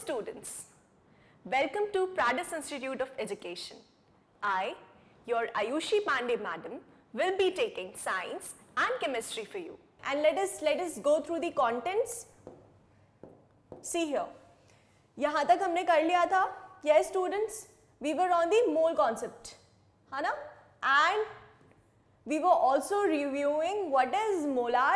students. Welcome to Pradis Institute of Education. I, your Ayushi Pandey madam, will be taking science and chemistry for you. And let us let us go through the contents. See here. yahan tak humne kar liya tha yes students we were on the mole concept है na and we were also reviewing what is molar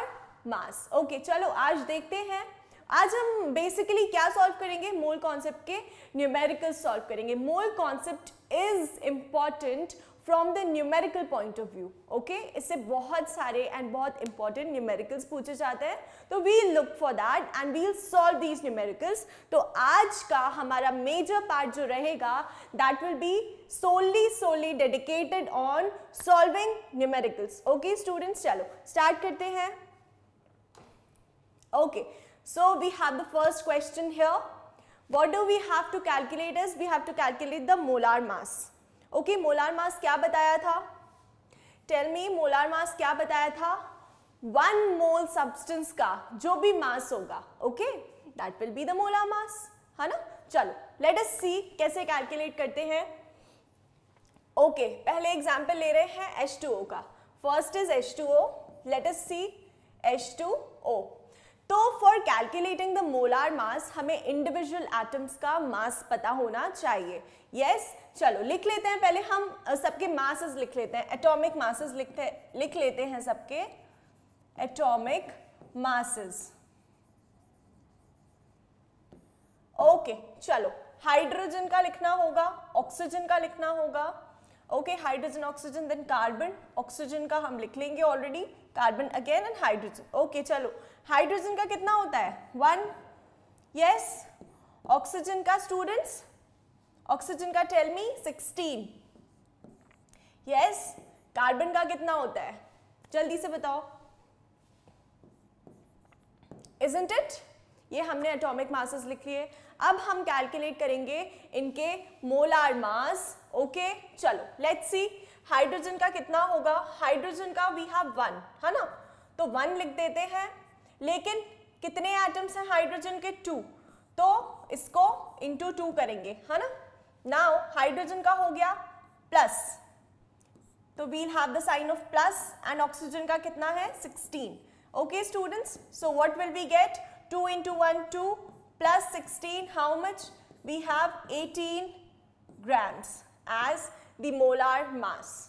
mass okay chalo aaj dekhte hain आज हम basically क्या solve करेंगे mole concept के numerical solve करेंगे mole concept is important from the numerical point of view okay इससे बहुत सारे and बहुत इंपॉर्टेंट न्यूमेरिकल्स पूछे जाते हैं तो we look for that and we'll solve these numericals तो आज का हमारा मेजर पार्ट जो रहेगा that will be solely solely dedicated on solving numericals okay students चलो स्टार्ट करते हैं okay okay. So we have the first question here. What do we have to calculate is we have to calculate the molar mass. Okay, molar mass kya bataya tha Tell me molar mass kya bataya tha One mole substance ka jo bhi mass hoga okay? That will be the molar mass, है na chalo let us see kaise calculate करते हैं. Okay, पहले example ले रहे हैं H2O का. First is H2O. Let us see H2O. तो for calculating the molar mass हमें इंडिविजुअल एटम्स का मास पता होना चाहिए यस yes? चलो लिख लेते हैं पहले हम सबके मासेस लिख लेते हैं एटॉमिक मासेस लिखते लिख लेते हैं सबके एटॉमिक मासेस ओके चलो हाइड्रोजन का लिखना होगा ऑक्सीजन का लिखना होगा okay hydrogen oxygen then carbon oxygen का हम लिख लेंगे already carbon again and hydrogen okay चलो हाइड्रोजन का कितना होता है वन यस ऑक्सीजन का स्टूडेंट्स ऑक्सीजन का tell me sixteen yes carbon का कितना होता है जल्दी से बताओ इजेंट इट ये हमने एटॉमिक मासेस लिख लिए अब हम कैलकुलेट करेंगे इनके मोलार मास ओके चलो लेट्स सी हाइड्रोजन का कितना होगा हाइड्रोजन का वी हैव वन है ना तो वन लिख देते हैं लेकिन कितने एटम्स हैं हाइड्रोजन के टू तो इसको इंटू टू करेंगे है ना नाउ हाइड्रोजन का हो गया प्लस तो we'll have the sign of plus and oxygen का कितना है 16 okay students so what will we get two into one two plus sixteen how much we have 18 grams as the molar mass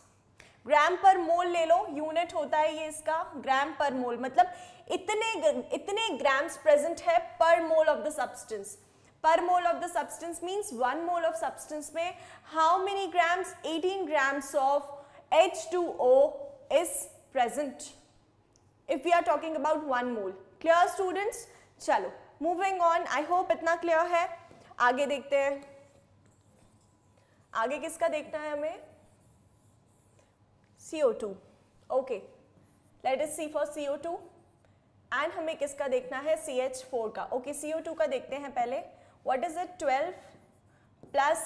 gram per mole ले लो unit होता है ये इसका ग्राम per मोल मतलब इतने इतने ग्राम्स प्रेजेंट है पर mole of the substance per mole of the substance means one mole of substance में how many grams 18 grams of H two O is present if you are talking about one mole clear students चलो moving on I hope इतना clear है आगे देखते हैं आगे किसका देखना है हमें CO2. Let us see for C O CO2. And हमें किसका देखना है सी एच फोर का ओके सी ओ टू का देखते हैं पहले what is it twelve plus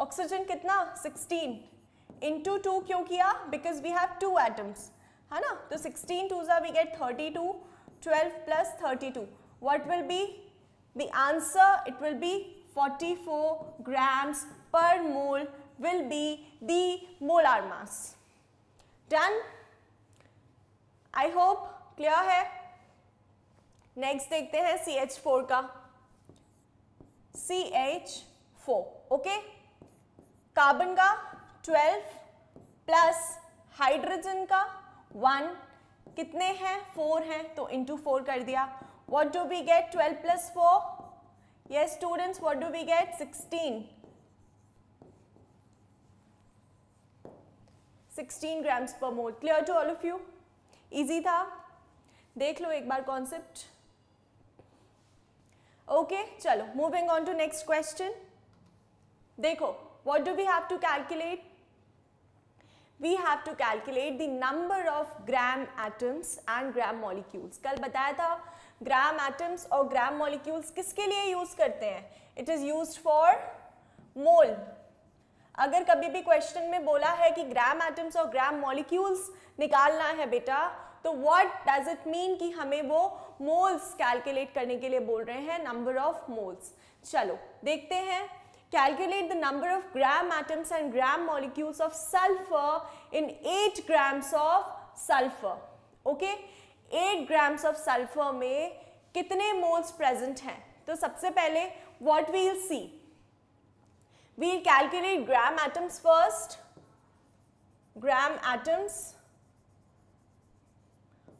oxygen कितना सिक्सटीन इंटू टू क्यों किया because we have two atoms है ना तो सिक्सटीन टू ज़ा we get thirty two twelve plus thirty two what will be the answer it will be forty four grams per mole will be dollar mass done I hope clear है next देखते हैं C H four का C H four okay carbon का twelve plus hydrogen का one कितने हैं four हैं तो इंटू फोर कर दिया what do we get twelve plus four ये students what do we get sixteen sixteen grams per mole clear to all of you easy था देख लो एक बार कॉन्सेप्ट ओके चलो moving on to next question देखो what do we have to calculate we have to calculate the number of gram atoms and gram molecules कल बताया था gram atoms और gram molecules किसके लिए use करते हैं it is used for mole अगर कभी भी क्वेश्चन में बोला है कि ग्राम एटम्स और ग्राम मॉलिक्यूल्स निकालना है बेटा तो व्हाट डज इट मीन कि हमें वो मोल्स कैलकुलेट करने के लिए बोल रहे हैं नंबर ऑफ मोल्स चलो देखते हैं calculate the number of gram atoms and gram molecules of sulphur in eight grams of sulphur okay eight grams of sulphur में कितने मोल्स प्रेजेंट हैं तो सबसे पहले what we'll see we'll calculate gram atoms first gram atoms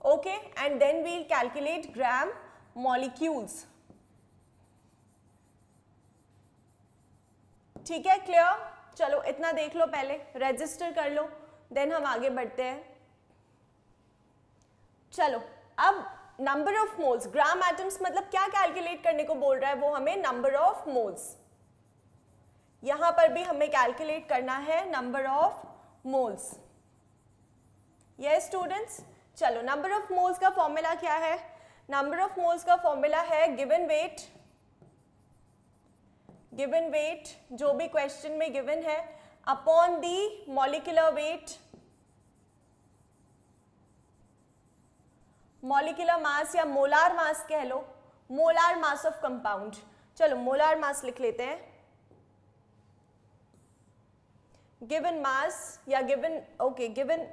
okay and then we'll calculate gram molecules ठीक है clear चलो इतना देख लो पहले रजिस्टर कर लो देन हम आगे बढ़ते हैं चलो अब number of moles gram atoms मतलब क्या कैलकुलेट करने को बोल रहा है वो हमें नंबर ऑफ मोल्स यहां पर भी हमें कैलकुलेट करना है number of moles yes students चलो नंबर ऑफ मोल्स का फॉर्मूला क्या है नंबर ऑफ मोल्स का फॉर्मूला है गिवन वेट गिवन वेट जो भी क्वेश्चन में गिवन है upon the molecular weight molecular mass या मोलार मास कह लो मोलार मास ऑफ कंपाउंड चलो मोलार मास लिख लेते हैं गिवन मास या गिवन ओके गिवन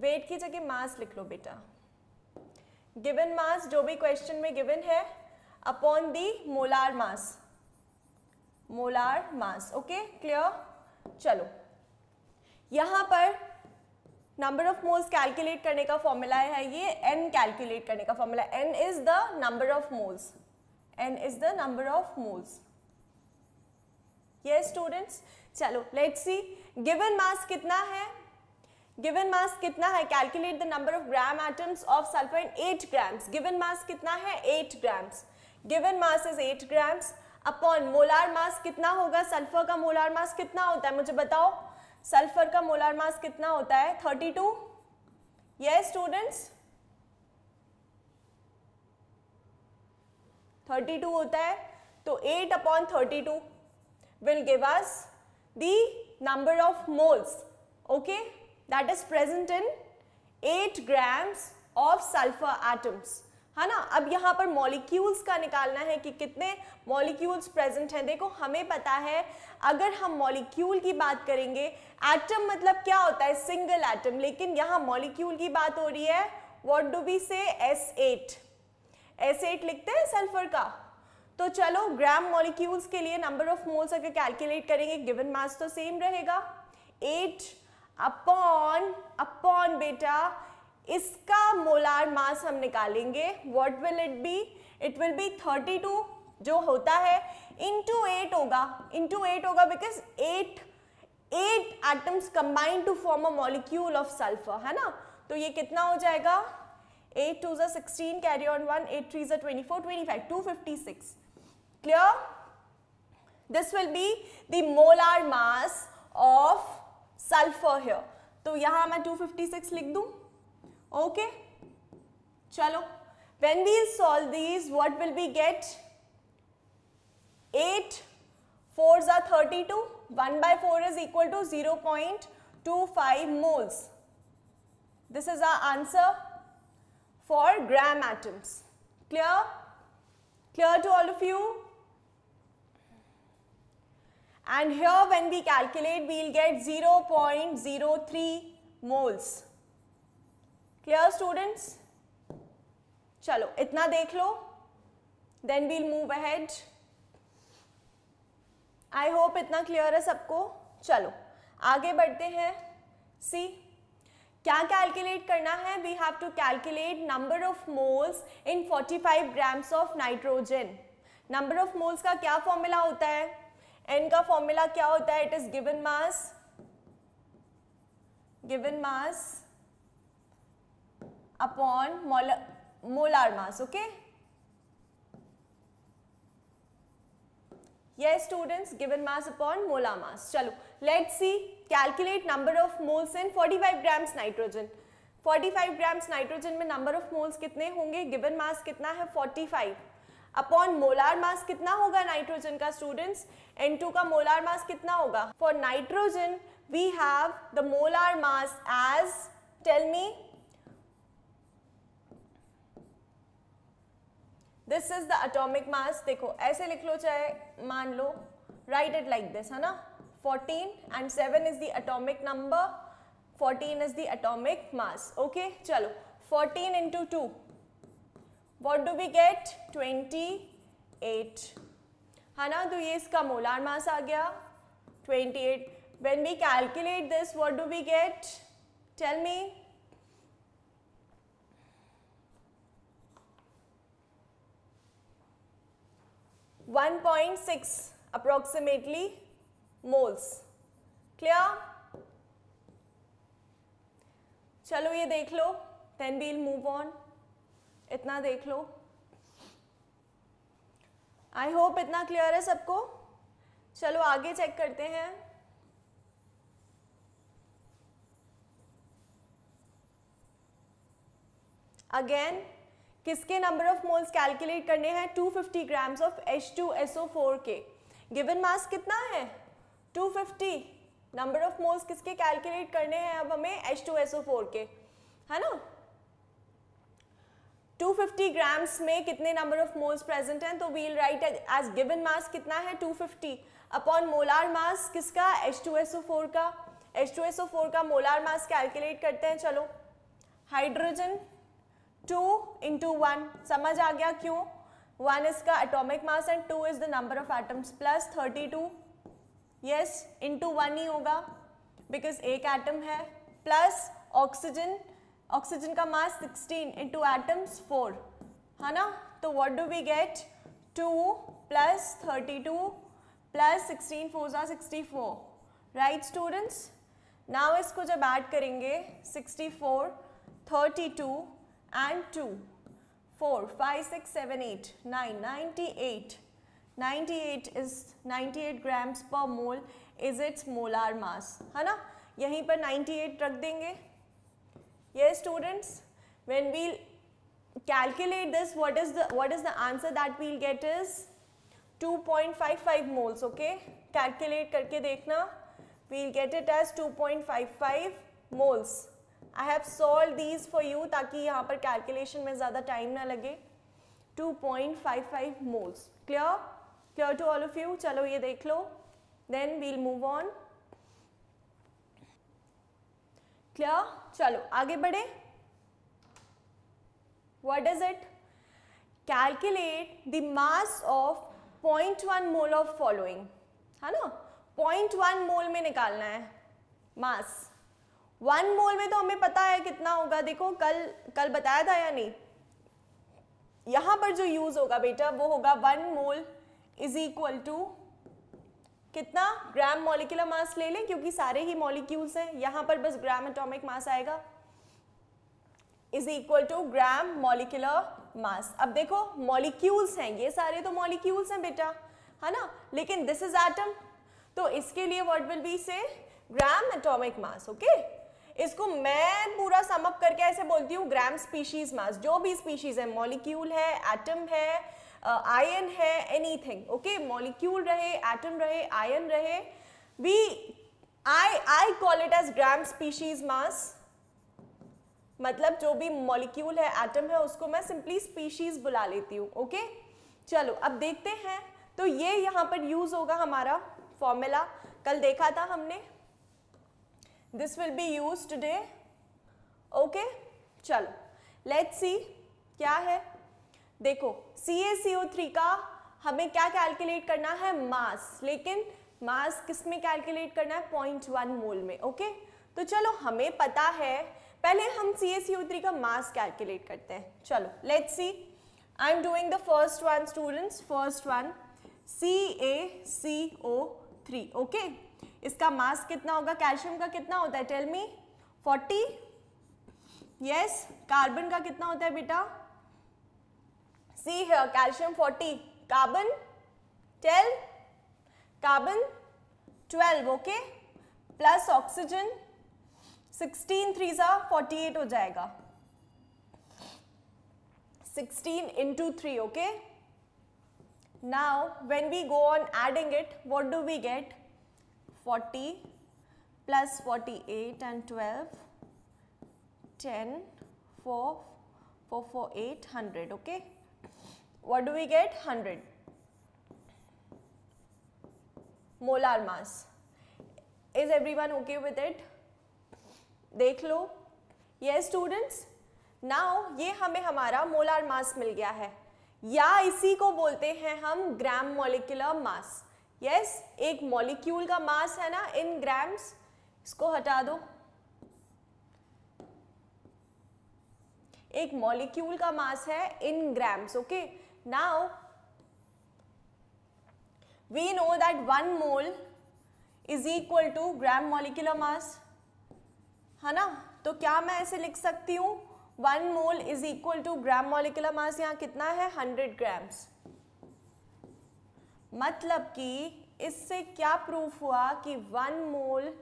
वेट की जगह मास लिख लो बेटा गिवन मास जो भी क्वेश्चन में गिवन है upon the molar mass molar mass okay clear चलो यहां पर नंबर ऑफ मोल्स कैलकुलेट करने का फॉर्मूला है ये एन कैलकुलेट करने का formula n is the number of moles n is the number of moles ये स्टूडेंट्स चलो लेट्स सी गिवन मास कितना है गिवन मास कितना है calculate the number of gram atoms of sulphur in 8 grams given mass कितना है 8 grams given mass is 8 grams upon molar mass कितना होगा सल्फर का मोलार मास कितना होता है मुझे बताओ सल्फर का मोलार मास कितना होता है 32 टू ये स्टूडेंट्स 32 होता है तो 8 upon 32 will give us the number of moles okay that is present in 8 grams of sulfur atoms. है ना अब यहाँ पर मॉलिक्यूल्स का निकालना है कि कितने मॉलिक्यूल्स प्रेजेंट हैं देखो हमें पता है अगर हम मॉलिक्यूल की बात करेंगे एटम मतलब क्या होता है सिंगल एटम लेकिन यहाँ मॉलिक्यूल की बात हो रही है व्हाट डू बी से एस एट एस एट लिखते हैं सल्फर का तो चलो ग्राम मॉलिक्यूल्स के लिए नंबर ऑफ मोल्स अगर कैलकुलेट करेंगे गिवन मास तो सेम रहेगा एट अपॉन अपॉन बेटा इसका मोलार मास हम निकालेंगे what will it be it will be 32 जो होता है इंटू एट होगा इंटू एट होगा because eight eight atoms combined to form a molecule of sulphur है ना तो ये कितना हो जाएगा एट टू जो sixteen carry on one eight three जो twenty four twenty five two fifty six clear this will be the molar mass of sulphur here तो यहां मैं 256 लिख दू ओके okay? चलो when we solve these what will be get eight four जर thirty two one by four is equal to zero point two five moles this is our answer for gram atoms clear clear to all of you and here when we calculate we'll get 0.03 moles. Clear students? Chalo, itna dekh lo. Then we'll move ahead. i hope itna clear hai sabko chalo aage badhte hain see क्या calculate करना है we have to calculate number of moles in 45 grams of nitrogen number of moles का क्या formula होता है N का formula क्या होता है it is given mass given mass upon molar mass okay ये students given mass upon molar mass चलो let see calculate number of moles in 45 grams nitrogen 45 grams nitrogen में नंबर ऑफ मोल्स कितने होंगे given mass कितना है 45 upon molar mass कितना होगा nitrogen का स्टूडेंट्स N2 का मोलार मास कितना होगा for nitrogen we have the molar mass as tell me this is the atomic mass देखो ऐसे लिख लो चाहे मान लो राइट इट लाइक दिस है ना 14 and 7 is the atomic number 14 is the atomic mass okay चलो 14 into two what do we get twenty eight है ना तो ये इसका मोलार मास आ गया twenty eight when we calculate this what do we get tell me one point six approximately moles clear चलो ये देख लो देन वील मूव ऑन इतना देख लो आई होप इतना क्लियर है सबको चलो आगे चेक करते हैं अगेन किसके नंबर ऑफ मोल्स कैलकुलेट करने हैं 250 ग्राम्स ऑफ H2SO4 के गिवन मास कितना है 250 नंबर ऑफ मोल्स किसके कैलकुलेट करने हैं अब हमें H2SO4 के है ना 250 ग्राम्स में कितने नंबर ऑफ मोल्स प्रेजेंट हैं तो we'll write as given mass कितना है 250 अपॉन मोलार मास किसका H2SO4 का H2SO4 का मोलार मास कैलकुलेट करते हैं चलो हाइड्रोजन टू इंटू वन समझ आ गया क्यों वन इज का atomic mass and two is the number of atoms plus thirty two yes into one ही होगा बिकॉज एक एटम है प्लस ऑक्सीजन ऑक्सीजन का मास 16 इंटू एटम्स फोर है ना तो what do we get two plus thirty two plus sixteen four 64 right students now इसको जब ऐड करेंगे 64 32 and 2 four five six seven eight nine ninety eight ninety eight is ninety eight grams per mole is its molar mass है ना यहीं पर ninety eight रख देंगे Yes students, when we calculate this, what is the what is the answer that we'll get is 2.55 moles, okay? Calculate करके देखना, we'll get it as 2.55 moles. I have solved these for you taki yahan par calculation mein zyada time na lage 2.55 moles. Clear? Clear to all of you? chalo ye dekh lo Then we'll move on. Clear चलो आगे बढ़े what is it calculate the mass of point one mole of following है ना point one mole में निकालना है mass one mole में तो हमें पता है कितना होगा देखो कल कल बताया था या नहीं यहां पर जो यूज होगा बेटा वो होगा one mole is equal to कितना ग्राम मॉलिकुलर मास ले लें क्योंकि सारे ही मॉलिक्यूल्स हैं यहां पर बस ग्राम एटॉमिक मास आएगा is equal to gram molecular mass अब देखो मॉलिक्यूल्स हैं ये सारे तो मॉलिक्यूल्स हैं बेटा है ना लेकिन दिस इज एटम तो इसके लिए व्हाट विल बी से ग्राम एटॉमिक मास ओके इसको मैं पूरा समअप करके ऐसे बोलती हूँ ग्राम स्पीशीज मास जो भी स्पीशीज है मॉलिक्यूल है एटम है आयन है एनीथिंग ओके मॉलिक्यूल रहे एटम रहे आयन रहे we I I call it as gram species mass मतलब जो भी मॉलिक्यूल है एटम है उसको मैं सिंपली स्पीशीज बुला लेती हूँ ओके चलो अब देखते हैं तो ये यहाँ पर यूज होगा हमारा फॉर्मूला कल देखा था हमने this will be use today okay चलो लेट्स सी क्या है देखो सी का हमें क्या कैलकुलेट करना है मास लेकिन मास किस में कैलकुलेट करना है पॉइंट वन मोल में ओके तो चलो हमें पता है पहले हम सी का मास कैलकुलेट करते हैं चलो let's see I am doing the first one students first one C A C O three okay इसका मास कितना होगा कैल्शियम का कितना होता है tell me 40 yes yes. Carbon का कितना होता है बेटा See here, calcium 40, carbon 10, carbon 12, okay? Plus oxygen 16 threes are 48 हो जाएगा 16 into 3, okay? Now, when we go on adding it, what do we get? 40 plus 48 and 12, 10, 4, 4, 4, 8, 100, okay? what do we get 100 molar mass is everyone okay with it देख लो ये students now ये हमें हमारा molar mass मिल गया है या इसी को बोलते हैं हम ग्राम मोलिकुलर मास यस एक मॉलिक्यूल का मास है ना इन ग्राम्स इसको हटा दो एक मॉलिक्यूल का मास है in grams okay okay? Now, we know that 1 mole is equal to gram molecular mass. है ना तो क्या मैं ऐसे लिख सकती हूँ one mole is equal to gram molecular mass यहाँ कितना है हंड्रेड ग्राम्स मतलब कि इससे क्या प्रूफ हुआ कि one mole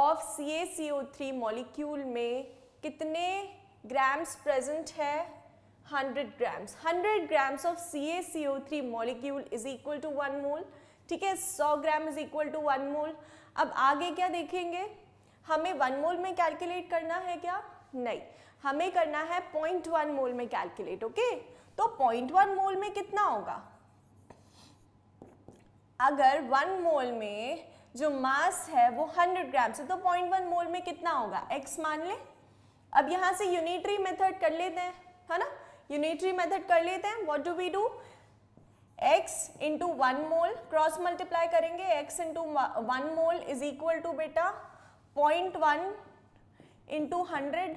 of C A C O three molecule में कितने ग्राम्स प्रेजेंट है hundred hundred grams grams of C A C O three molecule is equal to one mole ठीक है सौ gram is equal to one mole अब आगे क्या देखेंगे हमें वन मोल में कैलकुलेट करना है क्या नहीं हमें करना है पॉइंट वन मोल में कैलकुलेट ओके तो पॉइंट वन मोल में कितना होगा अगर वन मोल में जो मास है वो हंड्रेड ग्राम से तो पॉइंट वन मोल में कितना होगा एक्स मान ले अब यहां से यूनिटरी मेथड कर लेते हैं है ना यूनिटरी मेथड कर लेते हैं what do we do x into one mole cross multiply करेंगे x into one mole is equal to बेटा point one into hundred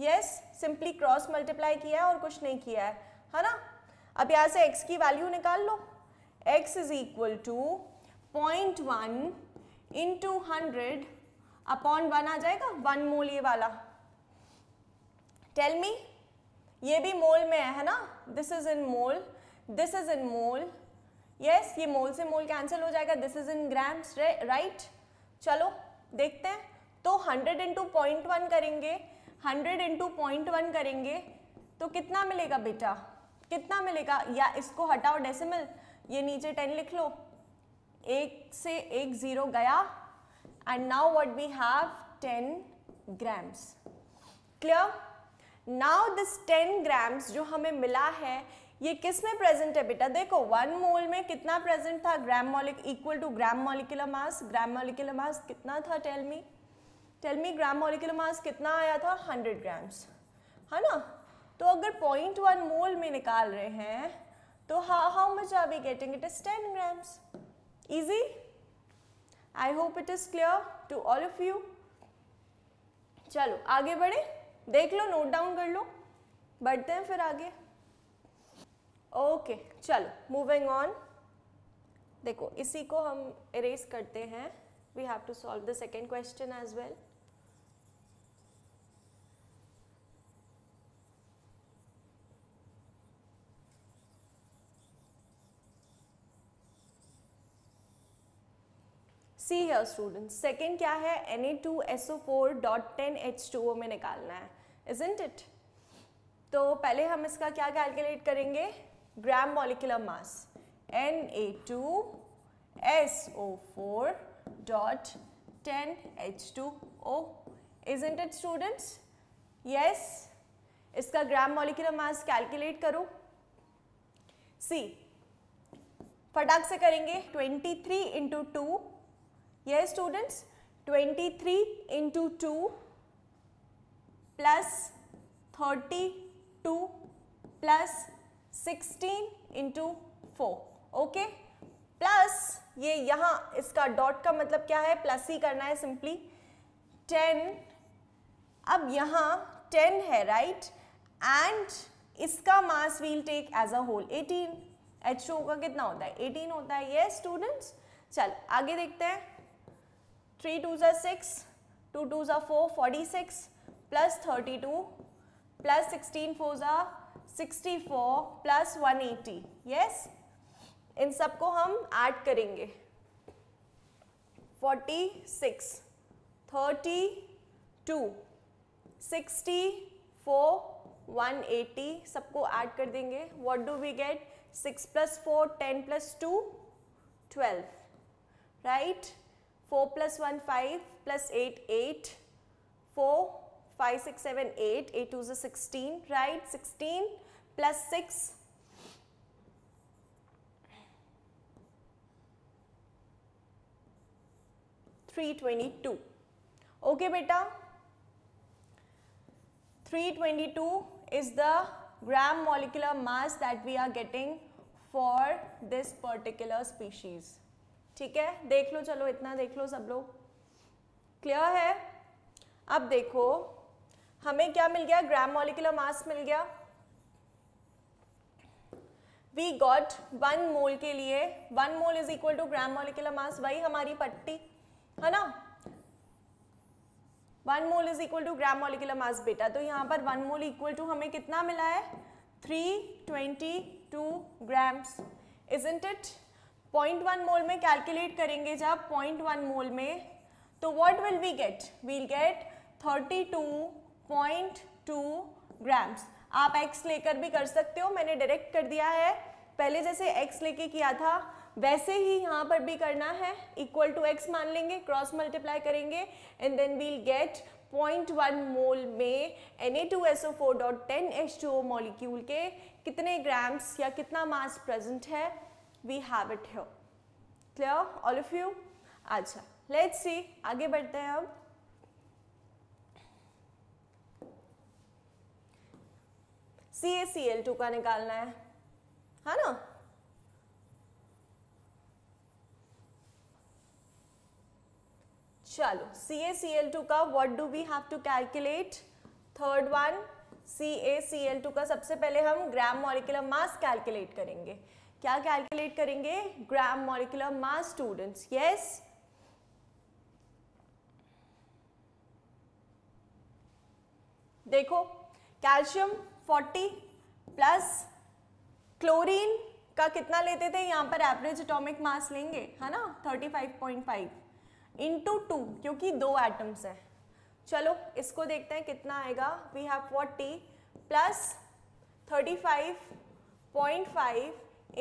yes simply cross multiply किया है और कुछ नहीं किया है है ना अब यहाँ से x की वैल्यू निकाल लो x is equal to point one into hundred upon one आ जाएगा वन मोल ये वाला टेल मी ये भी मोल में है ना this is in mole this is in mole yes ये मोल से मोल कैंसिल हो जाएगा this is in grams right चलो देखते हैं तो 100 इंटू पॉइंट वन करेंगे 100 इंटू पॉइंट वन करेंगे तो कितना मिलेगा बेटा कितना मिलेगा या इसको हटाओ डेसिमल ये नीचे टेन लिख लो एक से एक ज़ीरो गया and now what we have ten grams clear now this ten grams जो हमें मिला है ये किस में प्रेजेंट है बेटा देखो वन मोल में कितना प्रेजेंट था ग्राम मॉलिक equal to gram molecular mass gram molecular mass कितना था tell me tell me gram molecular mass कितना आया था 100 ग्राम्स है ना तो अगर पॉइंट वन मोल में निकाल रहे हैं तो how much are we getting it is 10 grams easy I hope it is clear to all of you चलो आगे बढ़े देख लो नोट डाउन कर लो बढ़ते हैं फिर आगे ओके चलो मूविंग ऑन देखो इसी को हम इरेज करते हैं we have to solve the second question as well see here student second क्या है N A two two S O four dot ten H O में निकालना है इजेंट इट तो पहले हम इसका क्या कैलकुलेट करेंगे gram molecular mass N A two S O four dot ten H two O isn't it students yes इसका ग्राम मॉलिकुलर मास कैलकुलेट करो सी फटाक से करेंगे 23 इंटू टू ये students 23 into two plus thirty two plus sixteen into four okay plus ये यहाँ इसका dot का मतलब क्या है प्लस ही करना है सिंपली टेन अब यहाँ टेन है राइट एंड इसका mass we'll take as a whole eighteen H two का कितना होता है एटीन होता है ये स्टूडेंट्स चल आगे देखते हैं थ्री टू जो सिक्स टू टू जो four forty six plus thirty two plus sixteen फोजा sixty four plus one eighty yes इन सबको हम ऐड करेंगे forty six thirty two sixty four one eighty सबको ऐड कर देंगे what do we get six plus four ten plus two twelve right four plus one five plus eight eight four 5, 6, 7, 8. 8 2 is 16, right? 16 plus 6. Three twenty two okay बेटा three twenty two is the gram molecular mass that we are getting for this particular species ठीक है देख लो चलो इतना देख लो सब लोग clear है अब देखो हमें क्या मिल गया ग्राम मॉलिकुलर मास मिल गया वी गॉट वन मोल के लिए one mole is equal to gram molecular mass वही हमारी पट्टी है ना one mole is equal to gram molecular mass बेटा तो यहां पर वन मोल इक्वल टू हमें कितना मिला है three twenty two grams isn't it point one mole में कैलकुलेट करेंगे जब पॉइंट वन मोल में तो what will we get we'll get thirty two point two grams आप एक्स लेकर भी कर सकते हो मैंने डायरेक्ट कर दिया है पहले जैसे एक्स लेके किया था वैसे ही यहाँ पर भी करना है इक्वल टू एक्स मान लेंगे क्रॉस मल्टीप्लाई करेंगे and then we'll get 0.1 mole में Na2SO4.10H2O मॉलिक्यूल के कितने ग्राम्स या कितना मास प्रेजेंट है we have it here clear all of you अच्छा लेट्स सी आगे बढ़ते हैं अब सी ए सी एल टू का निकालना है है ना चलो C A C L two का what do we have to calculate third one C A C L two का सबसे पहले हम ग्राम मॉलिकुलर मास कैलकुलेट करेंगे क्या कैलकुलेट करेंगे gram molecular mass students yes देखो कैल्शियम 40 प्लस क्लोरीन का कितना लेते थे यहाँ पर एवरेज एटॉमिक मास लेंगे है ना 35.5 इंटू टू क्योंकि दो एटम्स हैं चलो इसको देखते हैं कितना आएगा we have 40 plus 35.5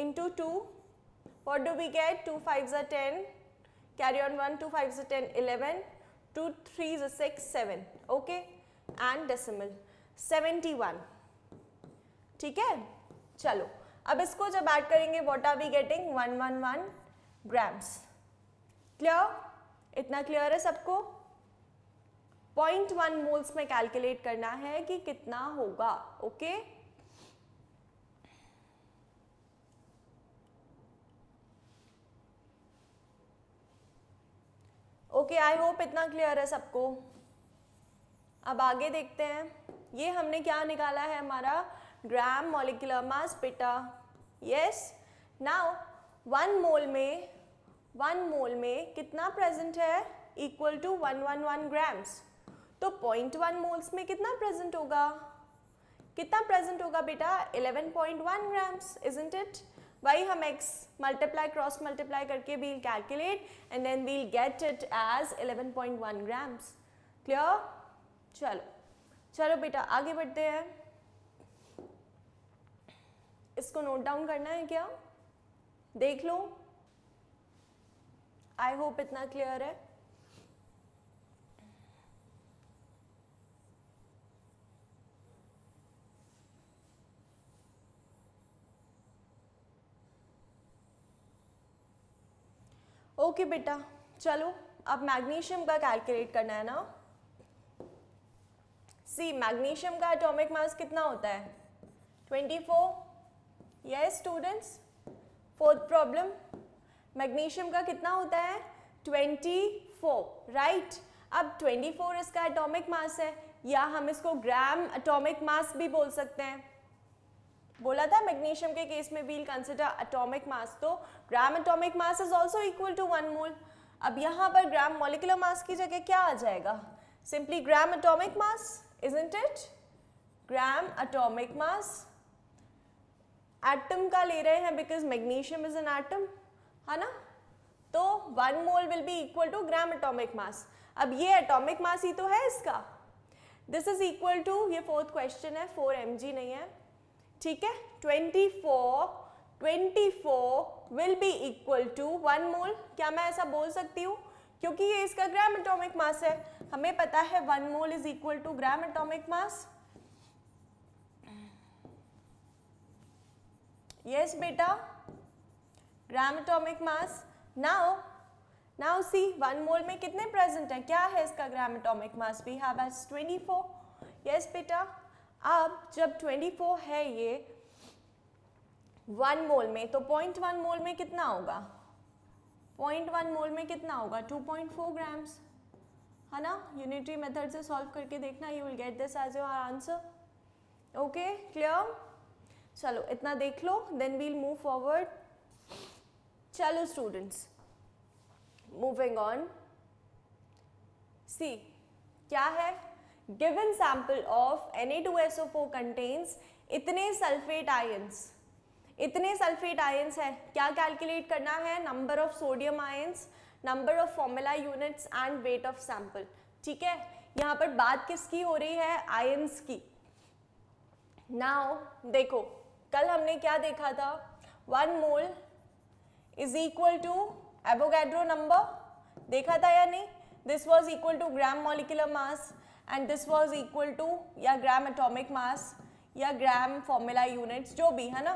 into two what do we get two five जो ten carry on one two five जो टेन इलेवन टू थ्री जो six seven okay and decimal seventy one ठीक है चलो अब इसको जब ऐड करेंगे what are we getting one one one grams clear इतना क्लियर है सबको पॉइंट वन मोल्स में कैलकुलेट करना है कि कितना होगा ओके ओके आई होप इतना क्लियर है सबको अब आगे देखते हैं ये हमने क्या निकाला है हमारा ग्राम मॉलिकुलर मास बेटा यस नाउ वन मोल में वन मोल में कितना प्रेजेंट है equal to one one one grams तो पॉइंट वन मोल्स में कितना प्रेजेंट होगा कितना प्रेजेंट होगा बेटा eleven point one grams isn't it वही हम एक्स मल्टीप्लाई क्रॉस मल्टीप्लाई करके we'll calculate and then we'll get it as point one grams clear चलो चलो बेटा आगे बढ़ते हैं इसको नोट डाउन करना है क्या देख लो आई होप इतना क्लियर है ओके okay, बेटा चलो अब मैग्नीशियम का कैलकुलेट करना है ना सी मैग्नीशियम का एटॉमिक मास कितना होता है 24 yes students fourth problem magnesium का कितना होता है 24 राइट अब 24 इसका एटॉमिक मास है या हम इसको ग्राम एटॉमिक मास भी बोल सकते हैं बोला था मैग्नीशियम के केस में वील कंसिडर एटॉमिक मास तो gram atomic mass is also equal to one mole अब यहाँ पर ग्राम मोलिकुलर मास की जगह क्या आ जाएगा simply gram atomic mass isn't it gram atomic mass atom का ले रहे हैं because magnesium is an atom है ना तो one mole will be equal to gram atomic mass अब ये एटॉमिक मास ही तो है इसका दिस इज इक्वल टू ये फोर्थ क्वेश्चन है फोर एम नहीं है ठीक है twenty four twenty four will be equal to one mole क्या मैं ऐसा बोल सकती हूँ क्योंकि ये इसका ग्राम एटॉमिक मास है हमें पता है one mole is equal to gram atomic mass Yes, beta. Gram atomic mass. Now, now see, one mole mein kitne present hai kya hai iska gram atomic mass? We have as 24. Yes, beta. ab jab 24 hai ye one mole में तो point one mole में कितना होगा point one mole में कितना होगा 2.4 grams है ना यूनिटरी मेथड से सॉल्व करके देखना you will get this as your answer okay clear चलो इतना देख लो देन वील मूव फॉरवर्ड चलो स्टूडेंट्स मूविंग ऑन सी क्या है given sample of two Na2SO4 contains इतने सल्फेट आयंस इतने सल्फेट आयंस है क्या कैलकुलेट करना है number of sodium ions number of formula units and weight of sample ठीक है यहाँ पर बात किसकी हो रही है आयंस की नाउ देखो कल हमने क्या देखा था one mole is equal to Avogadro number देखा था या नहीं this was equal to gram molecular mass and this was equal to या ग्राम एटॉमिक मास या ग्राम फॉर्मूला यूनिट्स जो भी है ना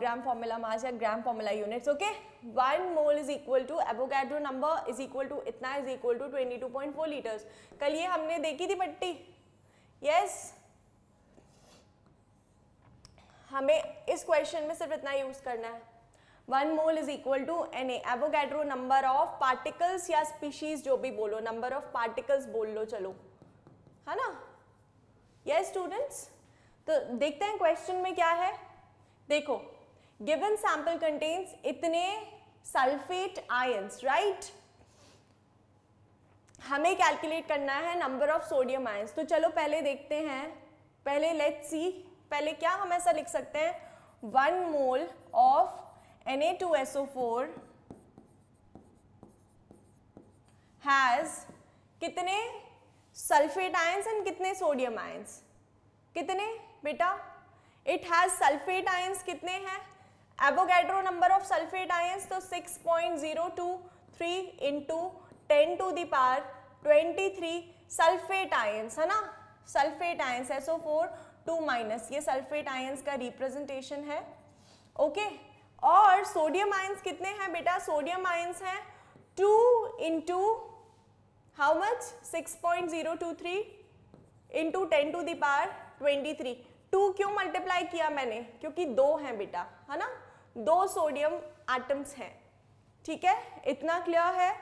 ग्राम फॉर्मूला मास या gram formula units okay one mole is equal to Avogadro number is equal to इतना is equal to twenty two point four litres कल ये हमने देखी थी पट्टी यस yes? हमें इस क्वेश्चन में सिर्फ इतना यूज़ करना है one mole is equal to an Avogadro number of particles या स्पीशीज जो भी बोलो नंबर ऑफ पार्टिकल्स बोल लो चलो है ना ये स्टूडेंट्स तो देखते हैं क्वेश्चन में क्या है देखो गिवन सैंपल कंटेन्स इतने सल्फेट आयंस राइट हमें कैलकुलेट करना है नंबर ऑफ सोडियम आयंस तो चलो पहले देखते हैं पहले लेट्स सी पहले क्या हम ऐसा लिख सकते हैं one mole of N A two S O four has कितने सल्फेट आयंस एंड कितने सोडियम आयंस कितने बेटा इट हैज सल्फेट आयंस कितने हैं Avogadro number of sulphate ions तो 6.023 into ten to the power three sulphate ions है ना sulphate ions four two minus ये सल्फेट आयंस का रिप्रेजेंटेशन है ओके okay? और सोडियम आयंस कितने हैं बेटा सोडियम आयंस हैं two into how much six point zero two three into ten to the power twenty three two क्यों मल्टीप्लाई किया मैंने क्योंकि दो हैं बेटा है ना दो सोडियम आइटम्स हैं ठीक है इतना क्लियर है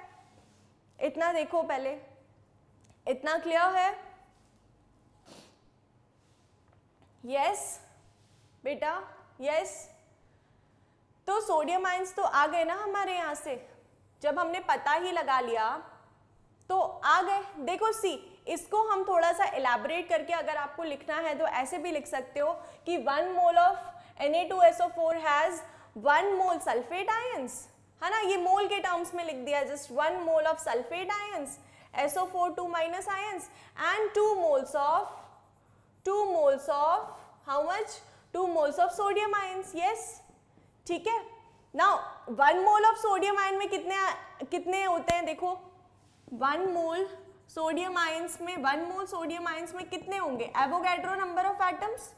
इतना देखो पहले इतना क्लियर है यस बेटा यस तो सोडियम आइंस तो आ गए ना हमारे यहाँ से जब हमने पता ही लगा लिया तो आ गए देखो सी इसको हम थोड़ा सा एलैबोरेट करके अगर आपको लिखना है तो ऐसे भी लिख सकते हो कि one mole of N A two S four has one mole sulphate ions है ना ये मोल के टर्म्स में लिख दिया just one mole of sulphate ions S O four two minus ions and two moles of two moles of how much two moles of sodium ions yes ठीक है now one mole of sodium ion में कितने कितने होते हैं देखो one mole sodium ions में one mole sodium ions में कितने होंगे Avogadro number of atoms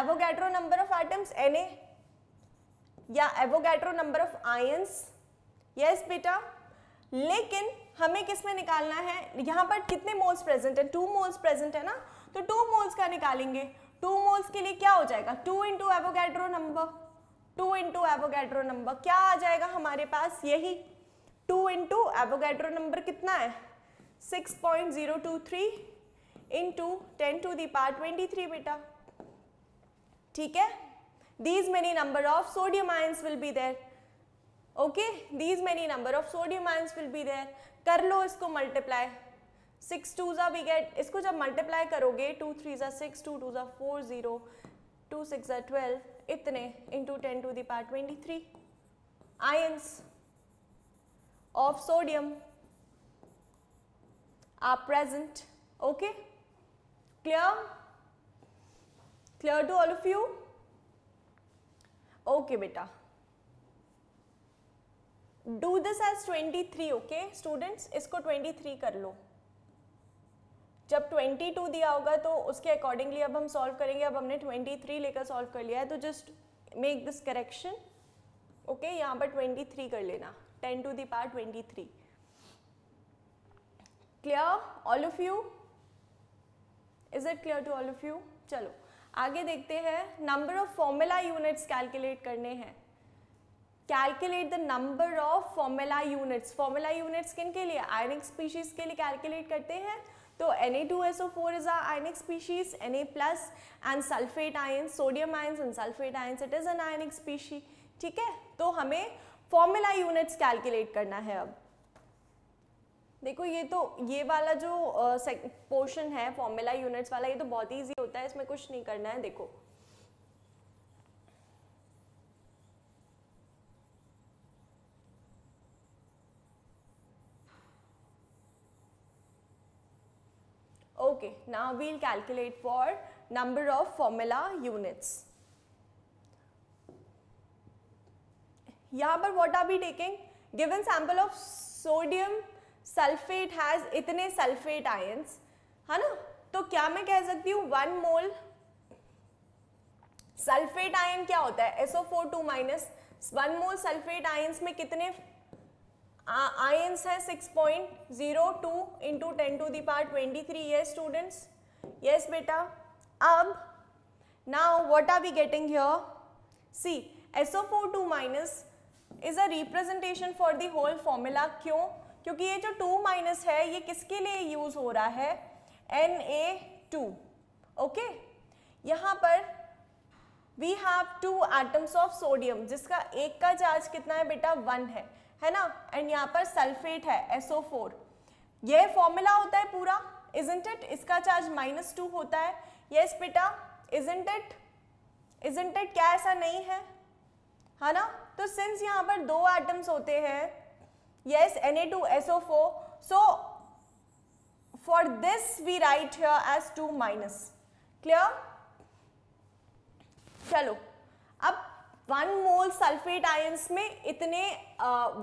Avogadro number of atoms N या Avogadro number of ions yes बेटा लेकिन हमें किसमें निकालना है यहाँ पर कितने मोल्स प्रेजेंट है टू मोल्स प्रेजेंट है ना तो टू मोल्स का निकालेंगे टू मोल्स के लिए क्या हो जाएगा two into Avogadro number two into Avogadro number क्या आ जाएगा हमारे पास यही टू इंटू एवोगैड्रो नंबर कितना है six point zero two three into ten to the power twenty three बेटा ठीक है these many number of sodium ions will be there okay these many number of sodium ions will be there कर लो इसको multiply six two ज़ा we get इसको जब multiply करोगे टू थ्री ज़ा सिक्स टू टू ज़ा फोर ज़ीरो टू सिक्स ज़ा ट्वेल्व इतने into ten to the power twenty three ions of sodium are present okay clear clear to all of you okay बेटा do this as twenty three okay students इसको three कर लो जब 22 दिया होगा तो उसके अकॉर्डिंगली अब हम सॉल्व करेंगे अब हमने 23 लेकर सॉल्व कर लिया है तो just make this correction okay यहाँ पर 23 कर लेना 10 to power 23 clear all of you is it clear to all of you चलो आगे देखते हैं number of formula units calculate करने हैं calculate the number of formula units formula units किन के लिए आयनिक स्पीशीज के लिए कैलकुलेट करते हैं तो Na2SO4 is our ionic species, Na plus and sulfate ions, sodium ions and sulfate ions, it is an ionic species. ठीक है तो हमें फॉर्मूला यूनिट्स कैलकुलेट करना है अब देखो ये तो ये वाला जो पोर्शन है फॉर्मूला यूनिट्स वाला ये तो बहुत ईजी होता है इसमें कुछ नहीं करना है देखो Okay, now we'll calculate for number of formula units. yahan par what are we taking? Given sample of sodium sulfate has itne sulfate ions, है na to kya main keh sakti hu 1 mole sulphate ion क्या होता है SO4 two minus one mole sulphate ions में कितने ions है six point zero two into ten to the power twenty three ये students yes बेटा अब now what are we getting your see S O four two minus is a representation for the whole formula क्यों क्योंकि ये जो to minus है ये किसके लिए यूज हो रहा है एन ए टू ओके यहाँ पर we have two atoms of sodium जिसका एक का चार्ज कितना है बेटा वन है है ना एंड यहाँ पर सल्फेट है SO4 ये फॉर्मूला होता है पूरा इजेंट इट इसका चार्ज माइनस टू होता है यस बेटा इजेंट इट इजेंट इट क्या ऐसा नहीं है है ना तो सिंस यहाँ पर दो एटम्स होते हैं yes N A two S O four so for this we write here as two minus clear चलो अब वन मोल सल्फेट आयंस में इतने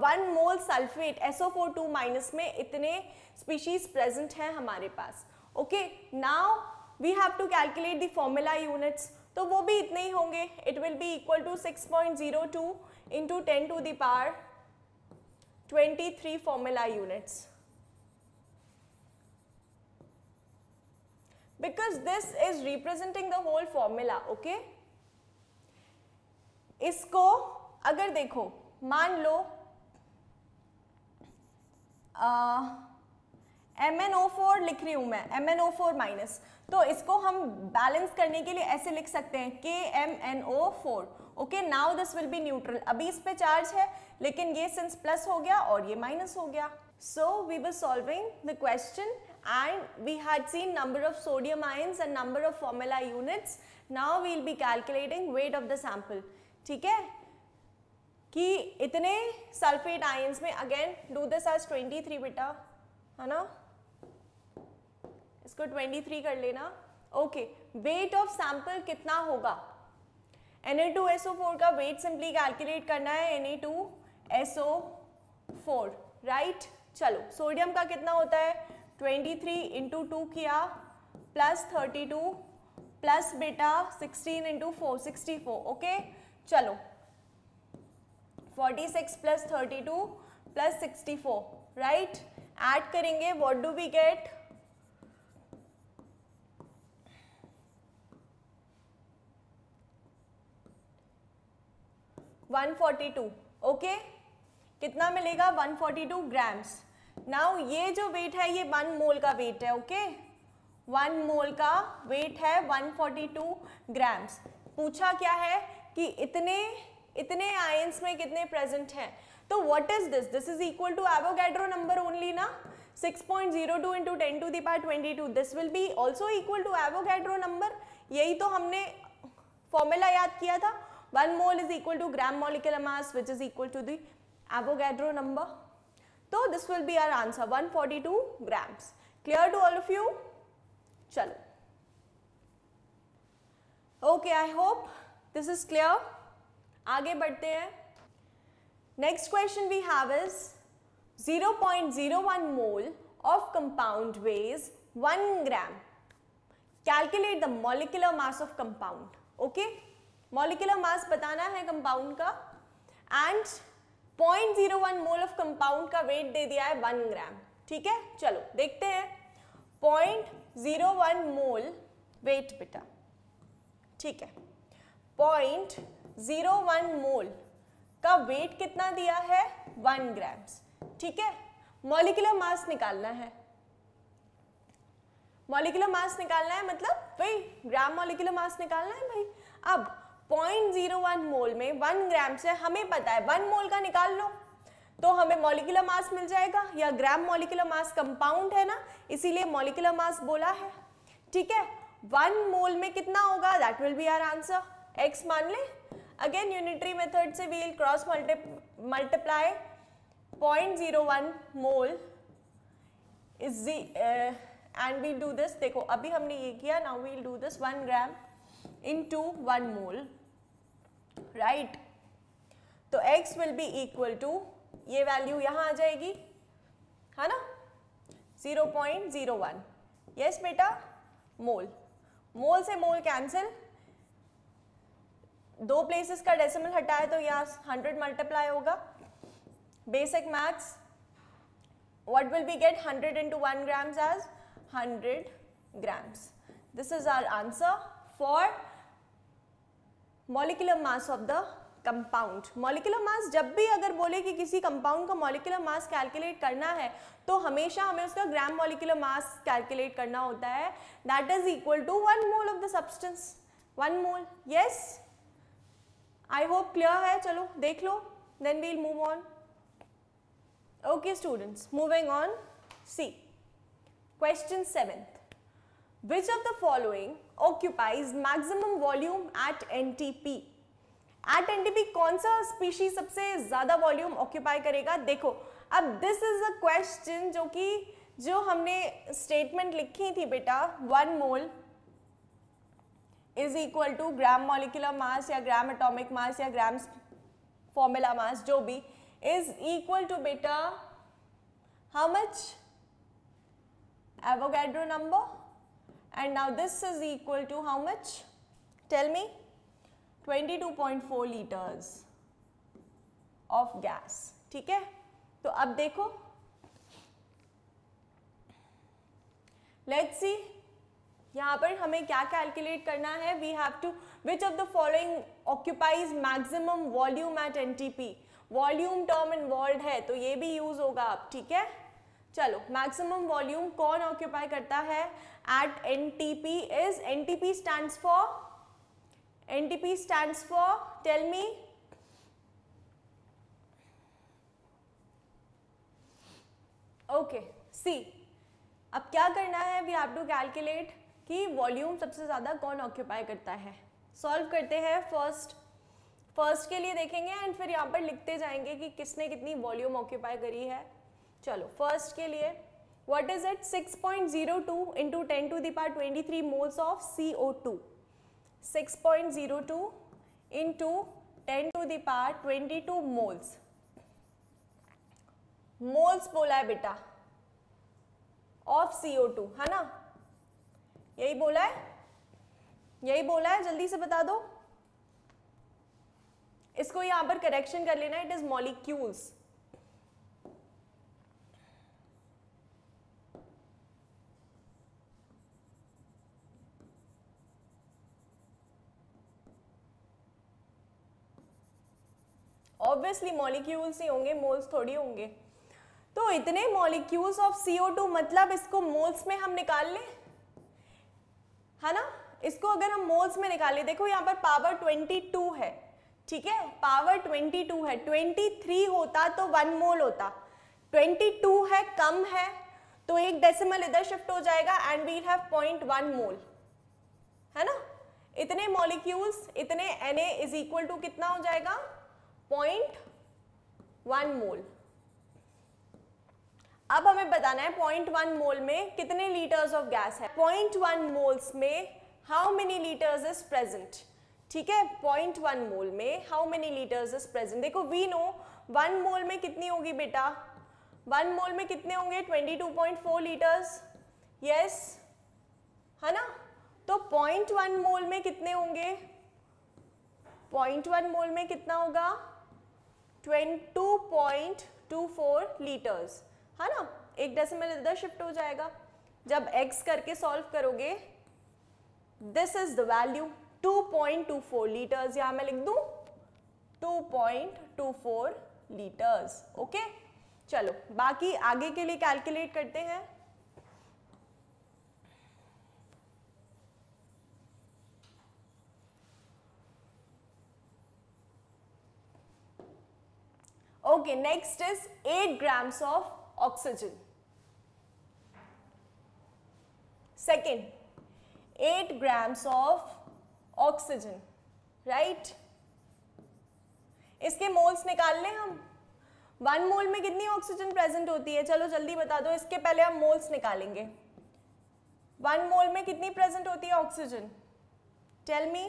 one mole sulphate S O four two minus में इतने स्पीशीज प्रेजेंट हैं हमारे पास okay now we have to calculate the formula units तो वो भी इतने ही होंगे it will be equal to six point zero two into ten to the power twenty three formula units because this is representing the whole formula okay इसको अगर देखो मान लो एम एन ओ फोर लिख रही हूं मैं M N O four minus तो इसको हम बैलेंस करने के लिए ऐसे लिख सकते हैं के M N O four okay now this will be neutral अभी इस पे चार्ज है लेकिन ये सिंस प्लस हो गया और ये माइनस हो गया so we were solving the question and we had seen number of sodium ions and number of formula units now we'll be calculating weight of the sample ठीक है कि इतने सल्फेट आयंस में अगेन डू दिस आज 23 बेटा है ना इसको 23 कर लेना ओके वेट ऑफ सैंपल कितना होगा Na2SO4 का वेट सिंपली कैलकुलेट करना है Na2SO4 राइट चलो सोडियम का कितना होता है 23 थ्री इंटू टू किया प्लस 32 प्लस बेटा 16 इंटू फोर सिक्सटी ओके चलो 46 six plus thirty two plus sixty four right add करेंगे what do we get one forty two okay कितना मिलेगा one forty two grams now ये जो wait है ये वन मोल का वेट है ओके वन मोल का वेट है वन फोर्टी टू ग्राम्स पूछा क्या है कि इतने इतने आयंस में कितने प्रेजेंट हैं तो what is this this is equal to Avogadro number only ना 6.02 point zero two into ten to the twenty two this will be also equal to Avogadro number यही तो हमने फॉर्मूला याद किया था one mole is equal to gram molecular mass which is equal to the Avogadro number तो this will be our answer 142 grams clear to all of you चलो okay I hope this is clear आगे बढ़ते हैं next question we have is 0.01 mole of compound weighs one gram calculate the molecular mass of compound okay molecular mass बताना है compound का and point zero one mole of compound का weight दे दिया है वन ग्राम ठीक है चलो देखते हैं point zero one mole weight बेटा ठीक है पॉइंट जीरो वन मोल का वेट कितना दिया है वन ग्राम्स ठीक है मॉलिकुलर मास निकालना है मॉलिकुलर मास निकालना है मतलब भाई ग्राम मॉलिकुलर मास निकालना है भाई अब पॉइंट जीरो वन मोल में वन ग्राम से हमें पता है वन मोल का निकाल लो तो हमें मॉलिकुलर मास मिल जाएगा या ग्राम मॉलिकुलर मास कंपाउंड है ना इसीलिए मॉलिकुलर मास बोला है ठीक है वन मोल में कितना होगा that will be our answer x मान ले अगेन यूनिटरी मेथड से we'll cross multi multiply point zero one mole is and we'll do this देखो अभी हमने ये किया now we'll do this one gram into one mole right तो x will be equal to ये value यहाँ आ जाएगी है ना 0.01 यस yes, बेटा मोल मोल से मोल कैंसिल दो प्लेसेस का डेसिमल हटाए तो यहाँ हंड्रेड मल्टीप्लाई होगा basic maths what will be get hundred into one grams as hundred grams this is our answer for molecular mass of the compound molecular mass जब भी अगर बोले कि किसी कंपाउंड का मॉलिकुलर मास कैलकुलेट करना है तो हमेशा हमें उसका ग्राम मॉलिकुलर मास कैलकुलेट करना होता है that is equal to one mole of the substance one mole yes I hope clear है चलो देख लो then we'll move on okay students moving on see question seventh which of the following occupies maximum volume at N T P at N T P कौन सा species सबसे ज्यादा volume occupy करेगा देखो अब दिस इज अ क्वेश्चन जो कि जो हमने स्टेटमेंट लिखी थी बेटा one mole is equal to gram molecular mass या ग्राम एटॉमिक मास या ग्राम फॉर्मूला मास जो भी इज इक्वल टू बेटा how much Avogadro number and now this is equal to how much tell me 22.4 litres of gas ठीक है तो अब देखो लेट्स सी यहाँ पर हमें क्या कैलकुलेट करना है we have to which of the following occupies maximum volume at NTP volume term involve है तो ये भी यूज होगा आप ठीक है चलो मैक्सिमम वॉल्यूम कौन ऑक्यूपाई करता है at N T P is N T P stand for N T P stand for tell me okay see अब क्या करना है वी हैव टू कैलकुलेट कि वॉल्यूम सबसे ज़्यादा कौन ऑक्यूपाई करता है सॉल्व करते हैं फर्स्ट फर्स्ट के लिए देखेंगे एंड फिर यहाँ पर लिखते जाएंगे कि किसने कितनी वॉल्यूम ऑक्यूपाई करी है चलो फर्स्ट के लिए what is it 6.02 into 10 to the power 23 moles of co2 6.02 into 10 to the power twenty two moles moles बोला है बेटा ऑफ टू है ना यही बोला है यही बोला है जल्दी से बता दो इसको यहां पर करेक्शन कर लेना it is molecules obviously molecules ही होंगे मोल्स थोड़ी होंगे तो इतने मॉलिक्यूल्स ऑफ सीओ टू मतलब इसको मोल्स में हम निकाल लें है ना इसको अगर हम मोल्स में निकाले देखो यहाँ पर पावर 22 है ठीक है पावर 22 है 23 होता तो वन मोल होता 22 है कम है तो एक डेसिमल इधर शिफ्ट हो जाएगा and we'll have point one mole है ना इतने मॉलिक्यूल्स इतने ए इज इक्वल टू कितना हो जाएगा पॉइंट वन मोल अब हमें बताना है पॉइंट वन मोल में कितने लीटर्स ऑफ गैस है पॉइंट वन मोल्स में how many litres is present ठीक है पॉइंट वन मोल में how many litres is present देखो वी नो वन मोल में कितनी होगी बेटा वन मोल में कितने होंगे twenty two point four litres yes है ना तो पॉइंट वन मोल में कितने होंगे पॉइंट वन मोल में कितना होगा twenty two point two four litres है हाँ ना एक डेसिमल इधर शिफ्ट हो जाएगा जब x करके सॉल्व करोगे this is the value 2.24 litres यहां मैं लिख टू 2.24 लीटर्स ओके चलो बाकी आगे के लिए कैलकुलेट करते हैं okay next is 8 grams of oxygen. Second, 8 grams of oxygen, right? इसके मोल्स निकाल लें हम वन मोल में कितनी ऑक्सीजन प्रेजेंट होती है चलो जल्दी बता दो इसके पहले हम मोल्स निकालेंगे वन मोल में कितनी प्रेजेंट होती है oxygen tell me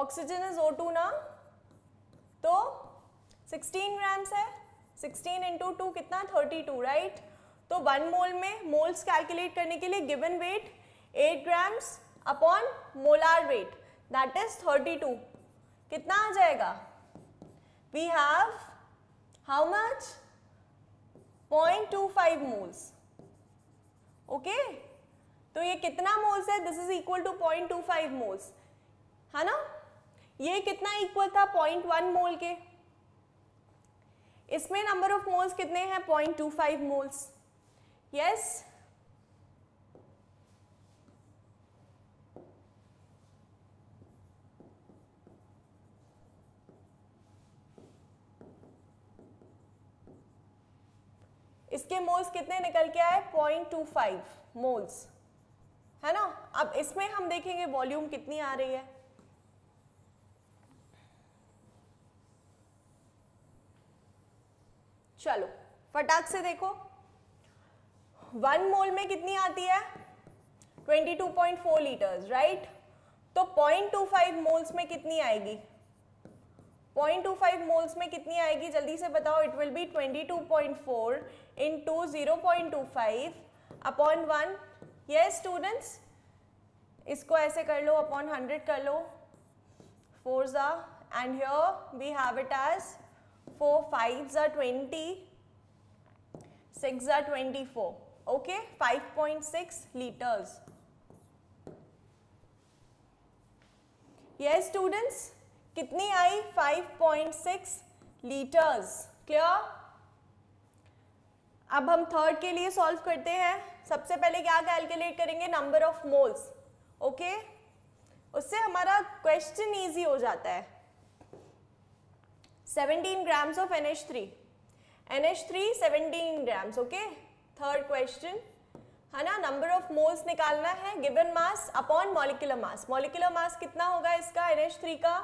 oxygen is O two ना तो 16 ग्राम्स है 16 इंटू टू कितना 32 राइट right? तो वन मोल में मोल्स कैलकुलेट करने के लिए given weight 8 grams upon molar weight that is 32 कितना आ जाएगा we have how much 0.25 moles okay तो ये कितना मोल्स है this is equal to 0.25 moles है ना ये कितना इक्वल था पॉइंट वन मोल के इसमें नंबर ऑफ मोल्स कितने हैं point two five moles yes इसके मोल्स कितने निकल के आए पॉइंट टू फाइव मोल्स है ना अब इसमें हम देखेंगे वॉल्यूम कितनी आ रही है चलो फटाक से देखो वन मोल में कितनी आती है 22.4 लीटर्स राइट तो 0.25 मोल्स में कितनी आएगी 0.25 मोल्स में कितनी आएगी जल्दी से बताओ it will be 22.4 two five upon one ये स्टूडेंट्स इसको ऐसे कर लो अपॉन हंड्रेड कर लो फोर ज़ा and we have it as twenty six ज twenty four okay 24. Okay, 5.6 liters. Yes, students, कितनी आई 5.6 लीटर्स क्लियर अब हम थर्ड के लिए सॉल्व करते हैं सबसे पहले क्या कैलकुलेट करेंगे नंबर ऑफ मोल्स ओके उससे हमारा क्वेश्चन इजी हो जाता है 17 grams of NH3. NH3 17 grams, okay? Third question. है ना नंबर ऑफ मोल्स निकालना है given mass upon molecular mass molecular mass कितना होगा इसका थ्री का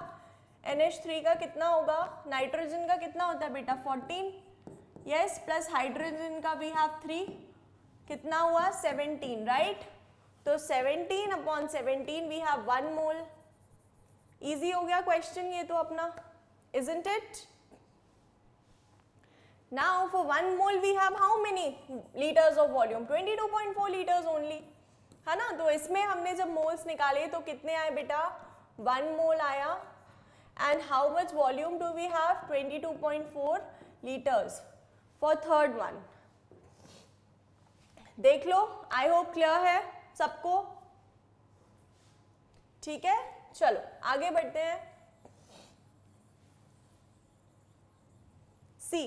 थ्री का कितना होगा नाइट्रोजन का कितना होता है बेटा फोर्टीन यस प्लस हाइड्रोजन का वी हैव थ्री कितना हुआ सेवनटीन राइट तो seventeen upon seventeen we have one mole easy हो गया क्वेश्चन ये तो अपना isn't it? Now for 1 mole we have how many liters of volume? 22.4 liters only. है ना तो इसमें हमने जब मोल्स निकाले तो कितने आए बेटा 1 मोल आया and how much volume do we have 22.4 litres for third one देख लो आई होप क्लियर है सबको ठीक है चलो आगे बढ़ते हैं see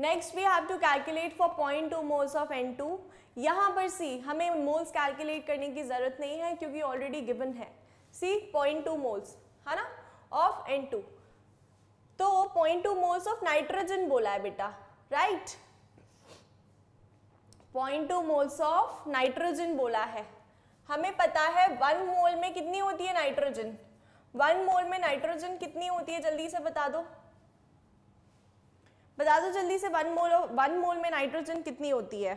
next we have to calculate for point two moles of N two यहाँ पर सी हमें मोल्स कैलकुलेट करने की ज़रूरत नहीं है क्योंकि ऑलरेडी गिवन है सी पॉइंट टू मोल्स है ना ऑफ एन टू तो point two moles of nitrogen बोला है बेटा right point two moles of nitrogen बोला है हमें पता है वन मोल में कितनी होती है नाइट्रोजन वन मोल में नाइट्रोजन कितनी होती है जल्दी से बता दो बता दो जल्दी से वन मोल वन मोल में नाइट्रोजन कितनी होती है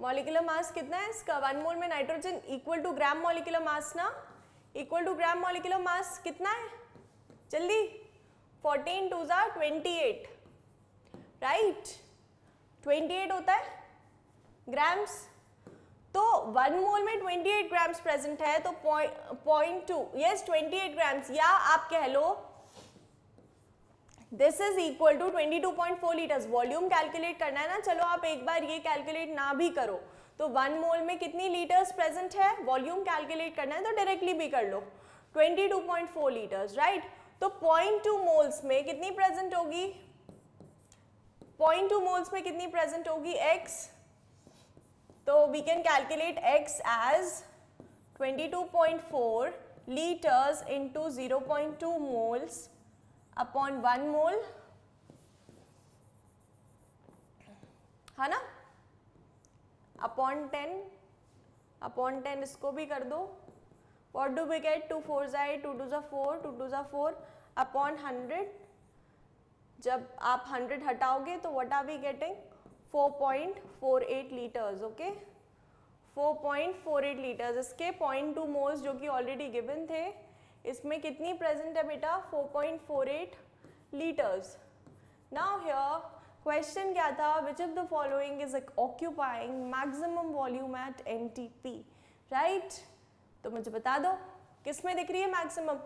मॉलिकुलर मास कितना है इसका वन मोल में nitrogen equal to gram molecular mass ना equal to gram molecular mass कितना है जल्दी फोर्टीन टू जार twenty eight right twenty eight होता है ग्राम्स तो वन मोल में ट्वेंटी एट ग्राम्स प्रेजेंट है तो point two yes eight grams या आप कह लो this is equal to 22.4 litres volume calculate करना है ना चलो आप एक बार ये कैलकुलेट ना भी करो तो वन मोल में कितनी लीटर्स प्रेजेंट है वॉल्यूम कैलकुलेट करना है तो डायरेक्टली भी कर लो 22.4 लीटर्स राइट तो 0.2 मोल्स में कितनी प्रेजेंट होगी 0.2 मोल्स में कितनी प्रेजेंट होगी x तो we can calculate x as 22.4 litres into 0.2 moles upon one mole है ना अपॉन टेन अपॉन टेन इसको भी कर दो what do we get two four जाए एट टू टू जो फोर टू टू जो फोर अपॉन हंड्रेड जब आप हंड्रेड हटाओगे तो what are we getting four point four eight litres okay four point four eight litres इसके point two moles जो कि ऑलरेडी गिवन थे इसमें कितनी प्रेजेंट है बेटा 4.48 लीटर्स नाउ हियर क्वेश्चन क्या था which of the following is occupying maximum volume at N right तो मुझे बता दो किस में दिख रही है maximum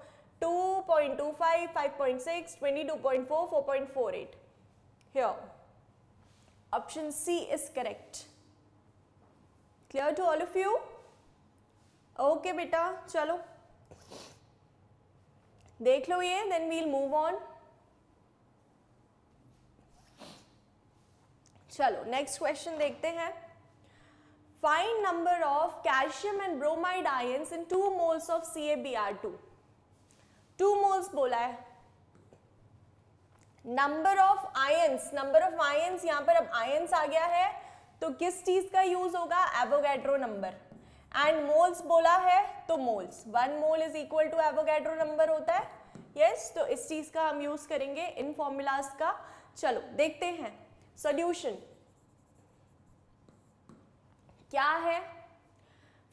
2.25, 5.6, 22.4, 4.48 here option see is correct clear to all of you okay बेटा चलो देख लो ये देन वील मूव ऑन चलो नेक्स्ट क्वेश्चन देखते हैं find number of calcium and bromide ions in two moles of C A B R to to moles बोला है number of ion number of ions यहां पर अब आयन्स आ गया है तो किस चीज का यूज होगा एवोगेड्रो नंबर एंड मोल्स बोला है तो moles one mole is equal to Avogadro number होता है यस yes, तो इस चीज़ का हम यूज़ करेंगे इन फॉर्मूलाज का चलो देखते हैं सोल्यूशन क्या है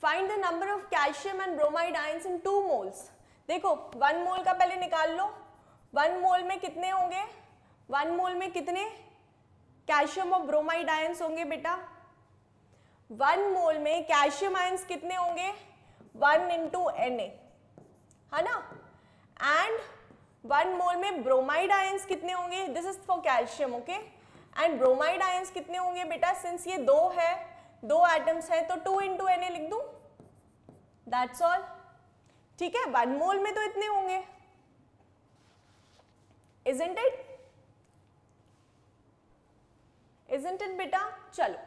find the number of calcium and bromide ions in two moles देखो वन मोल का पहले निकाल लो वन मोल में कितने होंगे वन मोल में कितने कैल्शियम और ब्रोमाइड आयंस होंगे बेटा वन मोल में कैल्शियम आयंस कितने होंगे वन इंटू एन ए है ना एंड वन मोल में ब्रोमाइड आयंस कितने होंगे this is for calcium okay and bromide ions कितने होंगे बेटा सिंस ये दो है दो एटम्स हैं तो टू इंटू एन ए लिख दू दैट्स ऑल ठीक है वन मोल में तो इतने होंगे isn't it isn't it बेटा चलो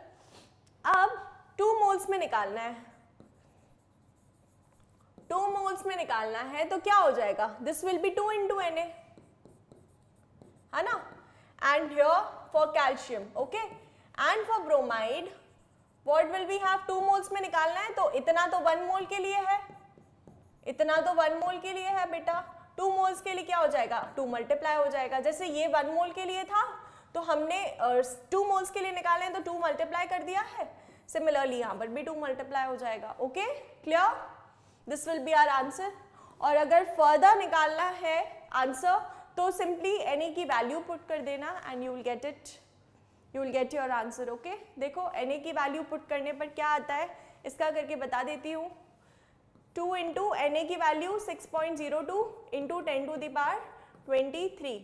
अब टू मोल्स में निकालना है टू मोल्स में निकालना है तो क्या हो जाएगा this will be two two N A है ना and here for calcium okay and for bromide what will be have two moles में निकालना है तो इतना तो वन मोल के लिए है इतना तो वन मोल के लिए है बेटा टू मोल्स के लिए क्या हो जाएगा टू मल्टीप्लाई हो जाएगा जैसे ये वन मोल के लिए था तो हमने टू uh, मोल्स के लिए निकाले तो टू मल्टीप्लाई कर दिया है सिमिलरली यहाँ पर भी टू मल्टीप्लाई हो जाएगा okay clear this will be our answer और अगर फर्दर निकालना है आंसर तो सिंपली एनी की वैल्यू पुट कर देना and you will get it you will get your answer okay देखो एन की वैल्यू पुट करने पर क्या आता है इसका करके बता देती हूँ टू इंटू एन की value six point zero two into ten to the power twenty three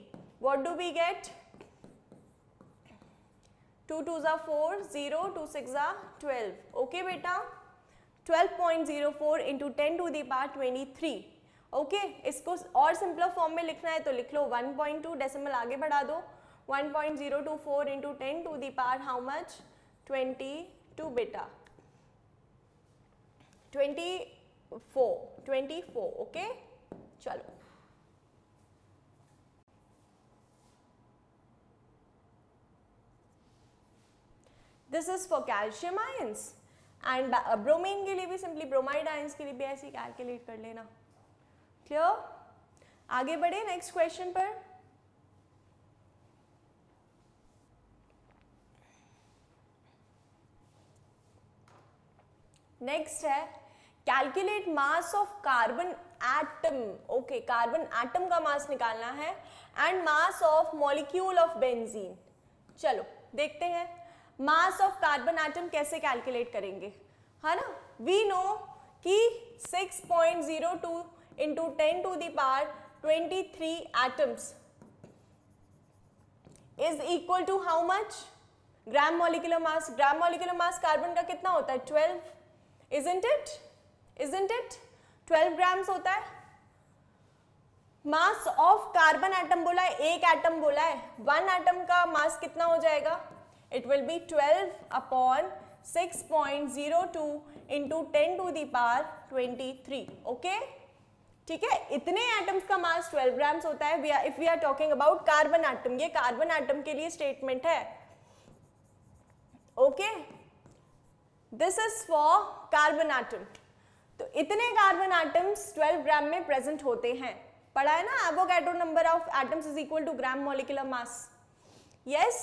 what do we get two two ज़ा फोर ज़ीरो टू सिक्स ज़ा ट्वेल्व ओके बेटा twelve point zero four into ten to the power twenty three okay इसको और simpler form में लिखना है तो लिख लो वन पॉइंट टू डेसिमल आगे बढ़ा दो one point zero two four into ten to the power how much twenty two बेटा twenty four twenty four okay चलो this is for calcium ions and bromine के लिए भी सिंपली ब्रोमाइड आयंस के लिए भी ऐसे कैलकुलेट कर लेना क्लियर आगे बढ़े नेक्स्ट क्वेश्चन पर नेक्स्ट है calculate mass of carbon atom okay carbon atom का मास निकालना है and mass of molecule of benzene चलो देखते हैं मास ऑफ कार्बन आइटम कैसे कैलकुलेट करेंगे है ना वी नो कि 6.02 point zero two into ten to the power twenty three atoms is equal to how much gram molecular mass gram molecular mass carbon का कितना होता है 12 isn't it isn't it 12 grams होता है मास ऑफ कार्बन एटम बोला है एक atom बोला है वन एटम का मास कितना हो जाएगा It will be 12 upon 6.02 into 10 to the power 23. Okay? ठीक है इतने एटम्स का मास 12 ग्राम्स होता है if we are talking about carbon atom ये कार्बन एटम के लिए स्टेटमेंट है okay this is for carbon atom तो इतने कार्बन एटम्स 12 ग्राम में प्रेजेंट होते हैं पढ़ा है ना Avogadro number of atoms is equal to gram molecular mass yes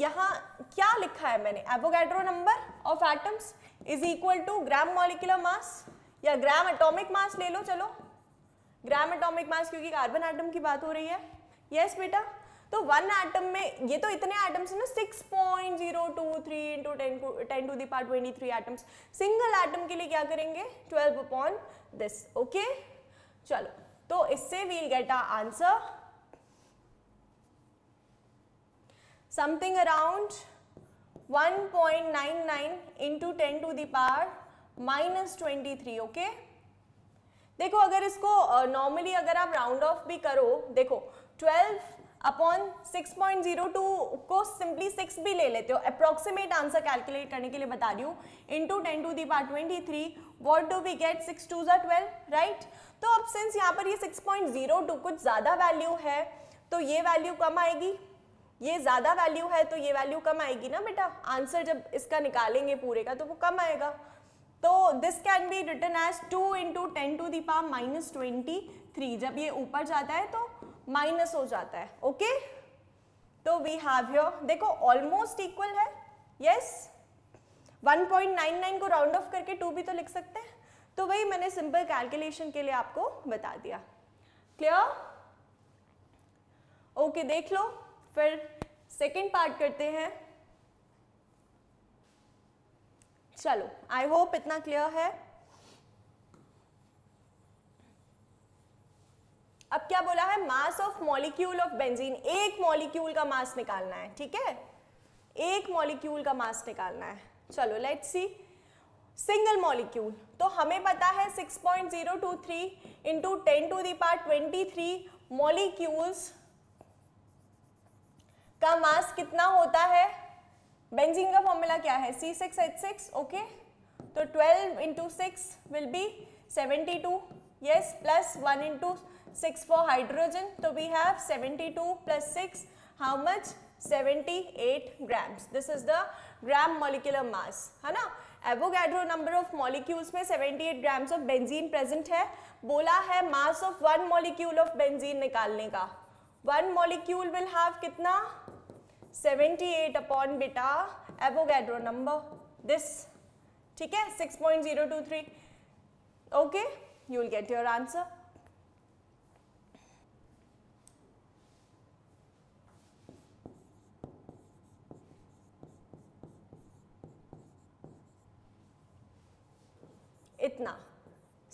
यहाँ क्या लिखा है मैंने Avogadro number of atoms is equal to gram molecular mass या ग्राम एटॉमिक मास ले लो चलो ग्राम एटॉमिक मास क्योंकि कार्बन एटम की बात हो रही है यस yes, बेटा तो वन एटम में ये तो इतने एटम्स हैं ना six point zero two three into ten ten to the power twenty three atoms single atom के लिए क्या करेंगे ट्वेल्व अपॉन दिस ओके चलो तो इससे we'll get answer something around 1.99 into 10 to the power minus twenty three okay देखो अगर इसको नॉर्मली uh, अगर आप राउंड ऑफ भी करो देखो 12 अपॉन 6.02 को सिंपली 6 भी ले लेते हो अप्रोक्सीमेट आंसर कैलकुलेट करने के लिए बता रही हूँ into ten to the power twenty three what do we get six two जो ट्वेल्व राइट तो अब सिंस यहाँ पर ये 6.02 कुछ ज़्यादा वैल्यू है तो ये वैल्यू कम आएगी ये ज़्यादा वैल्यू है तो ये वैल्यू कम आएगी ना बेटा आंसर जब इसका निकालेंगे पूरे का तो वो कम आएगा तो this can be written as two into ten to the power minus twenty three जब ये ऊपर जाता है तो माइनस हो जाता है ओके तो वी हैव योर देखो ऑलमोस्ट इक्वल है यस yes? 1.99 को राउंड ऑफ करके टू भी तो लिख सकते हैं तो वही मैंने सिंपल कैलकुलेशन के लिए आपको बता दिया क्लियर ओके okay, देख लो फिर सेकेंड पार्ट करते हैं चलो आई होप इतना क्लियर है अब क्या बोला है mass of molecule of benzene एक मॉलिक्यूल का मास निकालना है ठीक है एक मॉलिक्यूल का मास निकालना है चलो लेट्स सी सिंगल मॉलिक्यूल तो हमें पता है 6.023 point zero two three into ten to the power twenty three molecules का मास कितना होता है बेंजीन का फॉर्मूला क्या है C six H six okay तो twelve into six will be seventy two yes plus one into six for hydrogen तो we have seventy two plus six how much seventy eight grams this is the gram molecular mass है ना Avogadro number of molecules में seventy eight grams of benzene present है बोला है mass of one molecule of benzene निकालने का one molecule will have कितना 78 upon बेटा एवोगैड्रो नंबर दिस ठीक है 6.023 okay you will get your answer इतना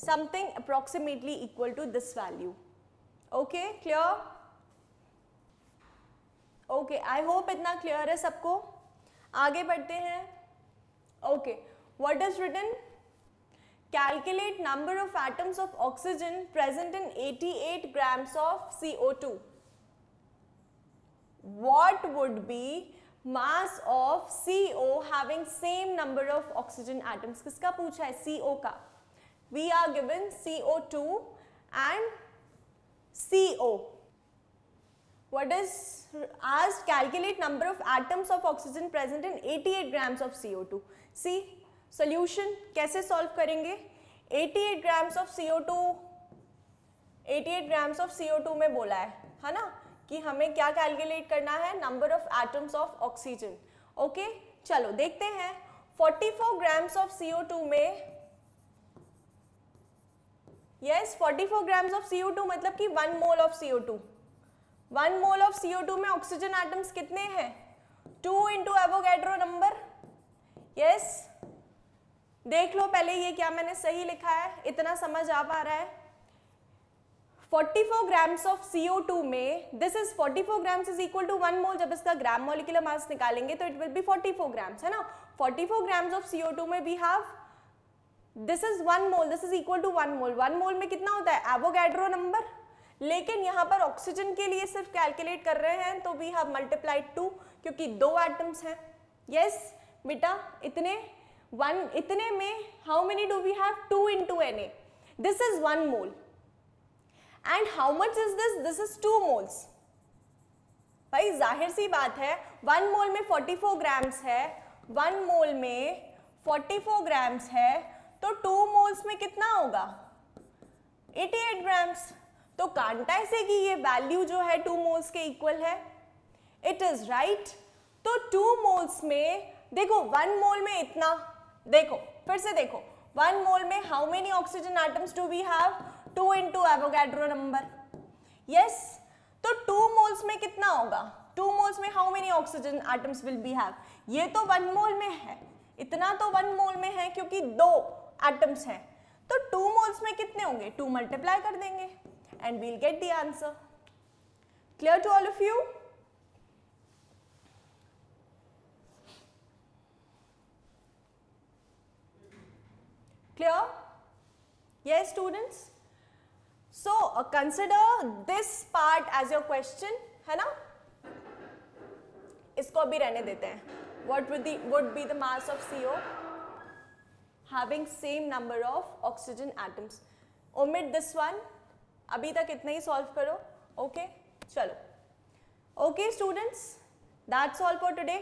something approximately equal to this value okay clear okay I hope इतना clear है सबको आगे बढ़ते हैं okay what is written calculate number of atoms of oxygen present in 88 grams of what would be mass of C O having same number of oxygen atoms किसका पूछा है O का we C O two and C O what is asked calculate number of atoms of oxygen present in 88 grams of CO2. See solution कैसे solve करेंगे 88 grams of CO2 88 grams of CO2 में बोला है है ना कि हमें क्या कैलकुलेट करना है number of atoms of oxygen okay चलो देखते हैं 44 ग्राम्स ऑफ CO2 में yes yes, 44 grams of CO2 मतलब कि one mole of CO2 one mole of CO2 में ऑक्सीजन एटम्स कितने हैं two into Avogadro number yes देख लो पहले ये क्या मैंने सही लिखा है इतना समझ आ पा रहा है 44 ग्राम्स ऑफ CO2 में this is 44 grams is equal to one mole जब इसका ग्राम मोलिकुलर मास निकालेंगे तो इट विल बी 44 ग्राम्स है ना 44 ग्राम्स ऑफ CO2 में we have this is one mole this is equal to one mole one mole में कितना होता है एवोगैड्रो नंबर लेकिन यहाँ पर ऑक्सीजन के लिए सिर्फ कैलकुलेट कर रहे हैं तो वी हैव मल्टीप्लाइड टू क्योंकि दो एटम्स हैं यस बेटा इतने वन इतने में how many do we have two into N A this is one mole and how much is this this is two moles भाई जाहिर सी बात है वन मोल में 44 ग्राम्स है वन मोल में 44 ग्राम्स है तो टू मोल्स में कितना होगा 88 ग्राम्स तो कांटा से की ये वैल्यू जो है टू मोल्स के इक्वल है इट इज राइट तो टू मोल्स में देखो वन मोल में इतना देखो फिर से देखो वन मोल में how many oxygen atoms do we have two into Avogadro number yes तो टू मोल्स में कितना होगा टू मोल्स में how many oxygen atoms will be have ये तो वन मोल में है इतना तो वन मोल में है क्योंकि दो एटम्स हैं तो टू मोल्स में कितने होंगे टू मल्टीप्लाई कर देंगे and we will get the answer. Clear to all of you? Clear? Yes, students? So, uh, consider this part as your question, है ना? इसको अभी रहने देते हैं. What would, the, would be the mass of CO having same number of oxygen atoms? Omit this one. अभी तक इतना ही सॉल्व करो ओके okay? चलो okay students that's solve for today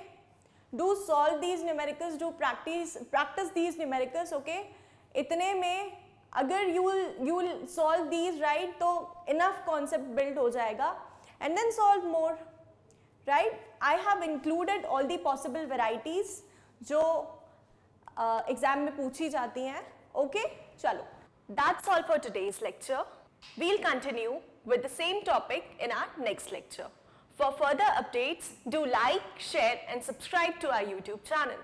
do solve these numericals do practice practice these numericals okay इतने में अगर you you solve these right तो इनफ कॉन्सेप्ट बिल्ड हो जाएगा and then solve more right I have included all the possible varieties जो exam uh, में पूछी जाती हैं ओके okay? चलो that's all for today's lecture We'll continue with the same topic in our next lecture. For further updates, do like, share and subscribe to our YouTube channel.